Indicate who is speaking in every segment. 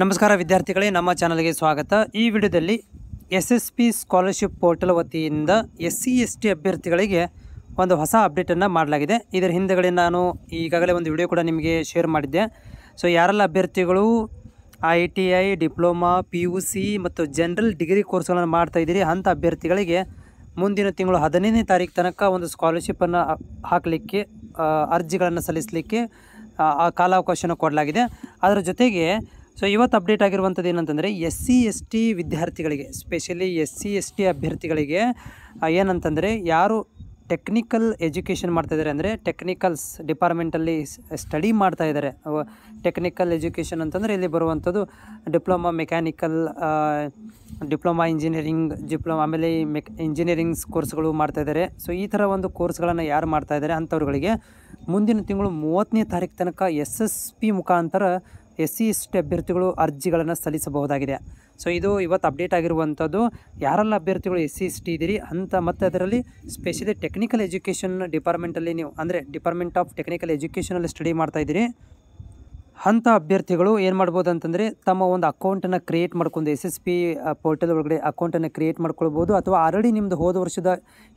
Speaker 1: ನಮಸ್ಕಾರ ವಿದ್ಯಾರ್ಥಿಗಳೇ ನಮ್ಮ ಚಾನಲ್ಗೆ ಸ್ವಾಗತ ಈ ವಿಡಿಯೋದಲ್ಲಿ S S P scholarship portal ವತಿಯಿಂದ ಎಸ್ ಸಿ ಎಸ್ ಟಿ ಅಭ್ಯರ್ಥಿಗಳಿಗೆ ಒಂದು ಹೊಸ ಅಪ್ಡೇಟನ್ನು ಮಾಡಲಾಗಿದೆ ಇದರ ಹಿಂದೆಗಡೆ ನಾನು ಈಗಾಗಲೇ ಒಂದು ವಿಡಿಯೋ ಕೂಡ ನಿಮಗೆ ಶೇರ್ ಮಾಡಿದ್ದೆ ಸೊ ಯಾರೆಲ್ಲ ಅಭ್ಯರ್ಥಿಗಳು I T I diploma P U C ಮತ್ತು ಜನರಲ್ ಡಿಗ್ರಿ ಕೋರ್ಸ್ಗಳನ್ನು ಮಾಡ್ತಾ ಇದ್ದೀರಿ ಅಂಥ ಅಭ್ಯರ್ಥಿಗಳಿಗೆ ಮುಂದಿನ ತಿಂಗಳು ಹದಿನೈದನೇ ತಾರೀಕು ತನಕ ಒಂದು ಸ್ಕಾಲರ್ಶಿಪ್ಪನ್ನು ಹಾಕಲಿಕ್ಕೆ ಅರ್ಜಿಗಳನ್ನು ಸಲ್ಲಿಸಲಿಕ್ಕೆ ಆ ಕಾಲಾವಕಾಶನ ಕೊಡಲಾಗಿದೆ ಅದರ ಜೊತೆಗೆ ಸೊ ಇವತ್ತು ಅಪ್ಡೇಟ್ ಆಗಿರುವಂಥದ್ದು ಏನಂತಂದರೆ ಎಸ್ ಸಿ ಎಸ್ ಟಿ ವಿದ್ಯಾರ್ಥಿಗಳಿಗೆ specially S C S T ಅಭ್ಯರ್ಥಿಗಳಿಗೆ ಏನಂತಂದರೆ ಯಾರು ಟೆಕ್ನಿಕಲ್ ಎಜುಕೇಷನ್ ಮಾಡ್ತಾ ಇದ್ದಾರೆ ಅಂದರೆ ಟೆಕ್ನಿಕಲ್ಸ್ ಡಿಪಾರ್ಟ್ಮೆಂಟಲ್ಲಿ ಸ್ಟಡಿ ಮಾಡ್ತಾ ಇದ್ದಾರೆ ಟೆಕ್ನಿಕಲ್ ಎಜುಕೇಷನ್ ಅಂತಂದರೆ ಇಲ್ಲಿ ಬರುವಂಥದ್ದು diploma mechanical diploma engineering diploma ಆಮೇಲೆ ಮೆಕ್ ಇಂಜಿನಿಯರಿಂಗ್ಸ್ ಕೋರ್ಸ್ಗಳು ಮಾಡ್ತಾ ಇದ್ದಾರೆ ಸೊ ಈ ಥರ ಒಂದು ಕೋರ್ಸ್ಗಳನ್ನು ಯಾರು ಮಾಡ್ತಾ ಇದ್ದಾರೆ ಅಂಥವ್ರುಗಳಿಗೆ ಮುಂದಿನ ತಿಂಗಳು ಮೂವತ್ತನೇ ತಾರೀಕು ತನಕ ಎಸ್ ಎಸ್ ಪಿ ಮುಖಾಂತರ ಎಸ್ ಸಿ ಎಸ್ ಅಭ್ಯರ್ಥಿಗಳು ಅರ್ಜಿಗಳನ್ನು ಸಲ್ಲಿಸಬಹುದಾಗಿದೆ ಸೊ ಇದು ಇವತ್ತು ಅಪ್ಡೇಟ್ ಆಗಿರುವಂಥದ್ದು ಯಾರೆಲ್ಲ ಅಭ್ಯರ್ಥಿಗಳು ಎಸ್ ಸಿ ಎಸ್ ಟಿ ಇದ್ದೀರಿ ಅಂತ ಮತ್ತು ಅದರಲ್ಲಿ ಸ್ಪೆಷಲಿ ಟೆಕ್ನಿಕಲ್ ಎಜುಕೇಷನ್ ಡಿಪಾರ್ಟ್ಮೆಂಟಲ್ಲಿ ನೀವು ಅಂದರೆ ಡಿಪಾರ್ಟ್ಮೆಂಟ್ ಆಫ್ ಟೆಕ್ನಿಕಲ್ ಎಜುಕೇಷನಲ್ಲಿ ಸ್ಟಡಿ ಮಾಡ್ತಾಯಿದ್ದೀರಿ ಅಂಥ ಅಭ್ಯರ್ಥಿಗಳು ಏನು ಮಾಡ್ಬೋದು ಅಂತಂದರೆ ತಮ್ಮ ಒಂದು ಅಕೌಂಟನ್ನು ಕ್ರಿಯೇಟ್ ಮಾಡ್ಕೊಂಡು ಎಸ್ ಎಸ್ ಪಿ ಪೋರ್ಟಲ್ ಒಳಗಡೆ ಅಕೌಂಟನ್ನು ಕ್ರಿಯೇಟ್ ಮಾಡ್ಕೊಳ್ಬೋದು ಅಥವಾ ಆಲ್ರೆಡಿ ನಿಮ್ಮದು ಹೋದ ವರ್ಷದ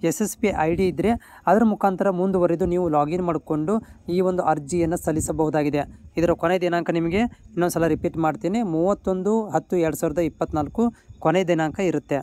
Speaker 1: S S P I D ಇದ್ದರೆ ಅದರ ಮುಖಾಂತರ ಮುಂದುವರೆದು ನೀವು ಲಾಗಿನ್ ಮಾಡಿಕೊಂಡು ಈ ಒಂದು ಅರ್ಜಿಯನ್ನು ಸಲ್ಲಿಸಬಹುದಾಗಿದೆ ಇದರ ಕೊನೆ ದಿನಾಂಕ ನಿಮಗೆ ಇನ್ನೊಂದು ಸಲ ರಿಪೀಟ್ ಮಾಡ್ತೀನಿ ಮೂವತ್ತೊಂದು ಹತ್ತು ಎರಡು ಸಾವಿರದ ಇಪ್ಪತ್ತ್ನಾಲ್ಕು ಕೊನೆ ದಿನಾಂಕ ಇರುತ್ತೆ